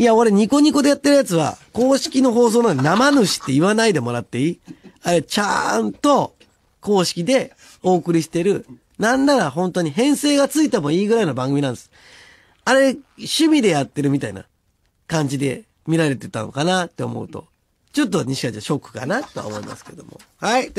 いや、俺ニコニコでやってるやつは、公式の放送な生主って言わないでもらっていいあれ、ちゃんと、公式でお送りしてる、なんなら本当に編成がついてもいいぐらいの番組なんです。あれ、趣味でやってるみたいな感じで見られてたのかなって思うと、ちょっと西川ちゃんショックかなとは思いますけども。はい。